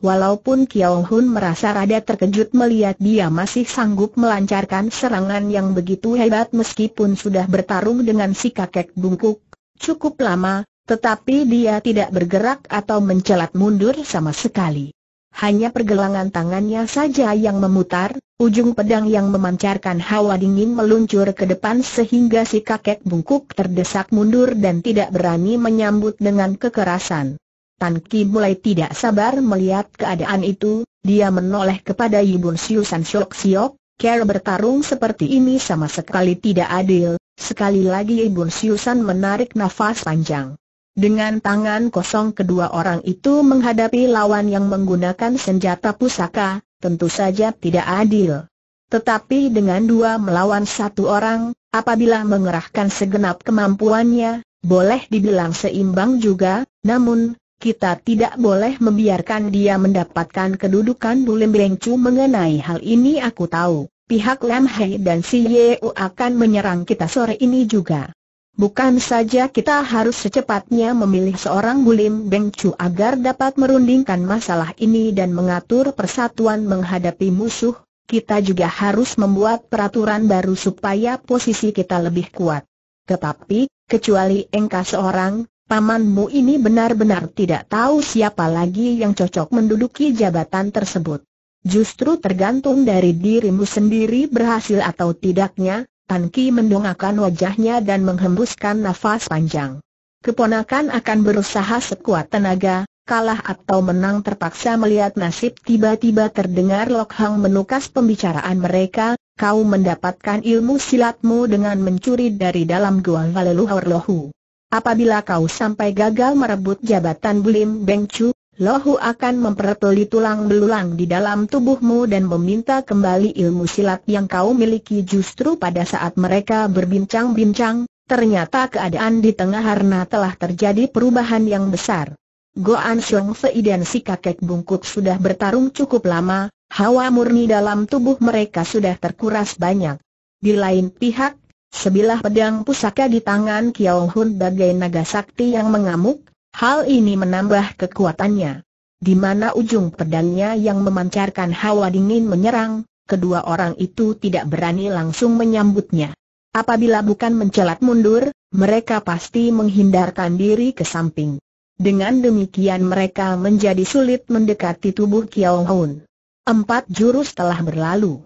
Walaupun Kiao Hun merasa rada terkejut melihat dia masih sanggup melancarkan serangan yang begitu hebat meskipun sudah bertarung dengan si kakek bungkuk cukup lama, tetapi dia tidak bergerak atau mencelat mundur sama sekali. Hanya pergelangan tangannya saja yang memutar, ujung pedang yang memancarkan hawa dingin meluncur ke depan sehingga si kakek bungkuk terdesak mundur dan tidak berani menyambut dengan kekerasan. Tan Ki mulai tidak sabar melihat keadaan itu, dia menoleh kepada Yibun Siu San Shok Siok, Kera bertarung seperti ini sama sekali tidak adil, sekali lagi Yibun Siu San menarik nafas panjang. Dengan tangan kosong kedua orang itu menghadapi lawan yang menggunakan senjata pusaka, tentu saja tidak adil. Tetapi dengan dua melawan satu orang, apabila mengerahkan segenap kemampuannya, boleh dibilang seimbang juga, namun, kita tidak boleh membiarkan dia mendapatkan kedudukan Bulim Beng mengenai hal ini aku tahu. Pihak Lam Hei dan Si Yeu akan menyerang kita sore ini juga. Bukan saja kita harus secepatnya memilih seorang Bulim Beng agar dapat merundingkan masalah ini dan mengatur persatuan menghadapi musuh, kita juga harus membuat peraturan baru supaya posisi kita lebih kuat. Tetapi, kecuali engkau seorang, pamanmu ini benar-benar tidak tahu siapa lagi yang cocok menduduki jabatan tersebut. Justru tergantung dari dirimu sendiri berhasil atau tidaknya, Tan Ki mendongakkan wajahnya dan menghembuskan nafas panjang. Keponakan akan berusaha sekuat tenaga, kalah atau menang terpaksa melihat nasib tiba-tiba terdengar Lok Hang menukas pembicaraan mereka, kau mendapatkan ilmu silatmu dengan mencuri dari dalam gua Valeluhor Lohu. Apabila kau sampai gagal merebut jabatan Bulim Beng Chu, Lohu akan memperteli tulang belulang di dalam tubuhmu dan meminta kembali ilmu silat yang kau miliki justru pada saat mereka berbincang-bincang, ternyata keadaan di tengah harna telah terjadi perubahan yang besar. Goan Xiong Fei dan si kakek bungkuk sudah bertarung cukup lama, hawa murni dalam tubuh mereka sudah terkuras banyak. Di lain pihak, Sebilah pedang pusaka di tangan Kiao Hun bagai naga sakti yang mengamuk, hal ini menambah kekuatannya. Di mana ujung pedangnya yang memancarkan hawa dingin menyerang, kedua orang itu tidak berani langsung menyambutnya. Apabila bukan mencelat mundur, mereka pasti menghindarkan diri ke samping. Dengan demikian mereka menjadi sulit mendekati tubuh Kiao Hun. Empat jurus telah berlalu.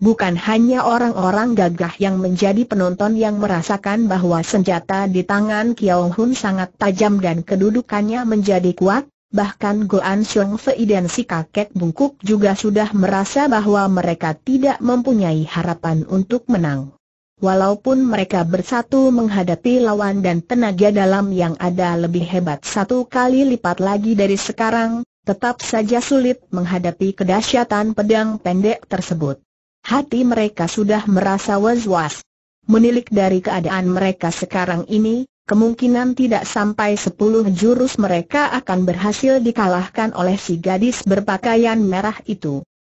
Bukan hanya orang-orang gagah yang menjadi penonton yang merasakan bahwa senjata di tangan Kiao Hun sangat tajam dan kedudukannya menjadi kuat, bahkan Goan Xiong Fei dan si kakek bungkuk juga sudah merasa bahwa mereka tidak mempunyai harapan untuk menang. Walaupun mereka bersatu menghadapi lawan dan tenaga dalam yang ada lebih hebat satu kali lipat lagi dari sekarang, tetap saja sulit menghadapi kedahsyatan pedang pendek tersebut. Hati mereka sudah merasa was-was. Menilik dari keadaan mereka sekarang ini, kemungkinan tidak sampai sepuluh jurus mereka akan berhasil dikalahkan oleh si gadis berpakaian merah itu.